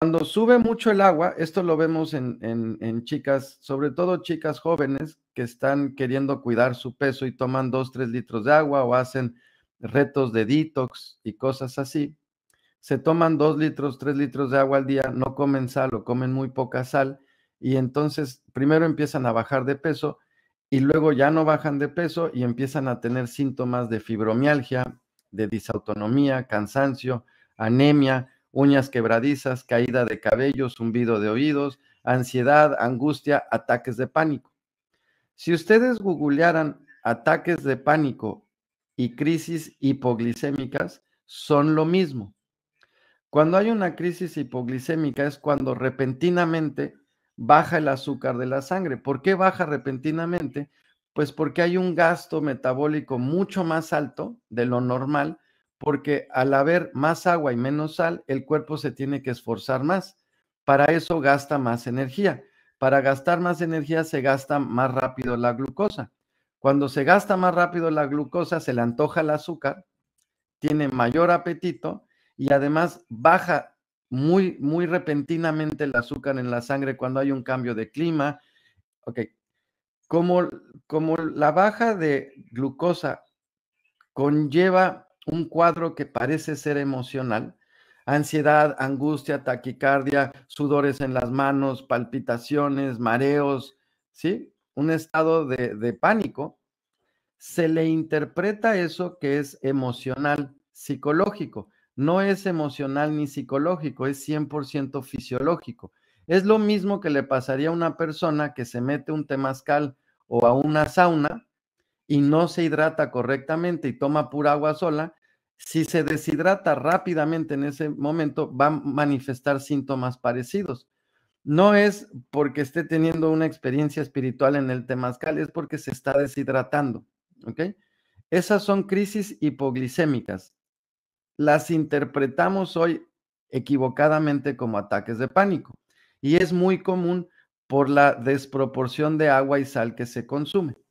cuando sube mucho el agua, esto lo vemos en, chicas, sobre todo chicas jóvenes que están queriendo cuidar su peso y toman 2, 3 litros de agua o hacen retos de detox y cosas así. Se toman 2 litros, 3 litros de agua al día, no comen sal o comen muy poca sal y entonces primero empiezan a bajar de peso y luego ya no bajan de peso y empiezan a tener síntomas de fibromialgia, de disautonomía, cansancio, anemia uñas quebradizas, caída de cabello, zumbido de oídos, ansiedad, angustia, ataques de pánico. Si ustedes googlearan ataques de pánico y crisis hipoglicémicas, son lo mismo. Cuando hay una crisis hipoglicémica es cuando repentinamente baja el azúcar de la sangre. ¿Por qué baja repentinamente? Pues porque hay un gasto metabólico mucho más alto de lo normal porque al haber más agua y menos sal, el cuerpo se tiene que esforzar más. Para eso gasta más energía. Para gastar más energía se gasta más rápido la glucosa. Cuando se gasta más rápido la glucosa, se le antoja el azúcar, tiene mayor apetito y además baja muy, muy repentinamente el azúcar en la sangre cuando hay un cambio de clima. Ok, como, como la baja de glucosa conlleva un cuadro que parece ser emocional, ansiedad, angustia, taquicardia, sudores en las manos, palpitaciones, mareos, ¿sí? Un estado de, de pánico, se le interpreta eso que es emocional, psicológico. No es emocional ni psicológico, es 100% fisiológico. Es lo mismo que le pasaría a una persona que se mete un temazcal o a una sauna y no se hidrata correctamente y toma pura agua sola, si se deshidrata rápidamente en ese momento, va a manifestar síntomas parecidos. No es porque esté teniendo una experiencia espiritual en el temazcal, es porque se está deshidratando. ¿Ok? Esas son crisis hipoglicémicas. Las interpretamos hoy equivocadamente como ataques de pánico y es muy común por la desproporción de agua y sal que se consume.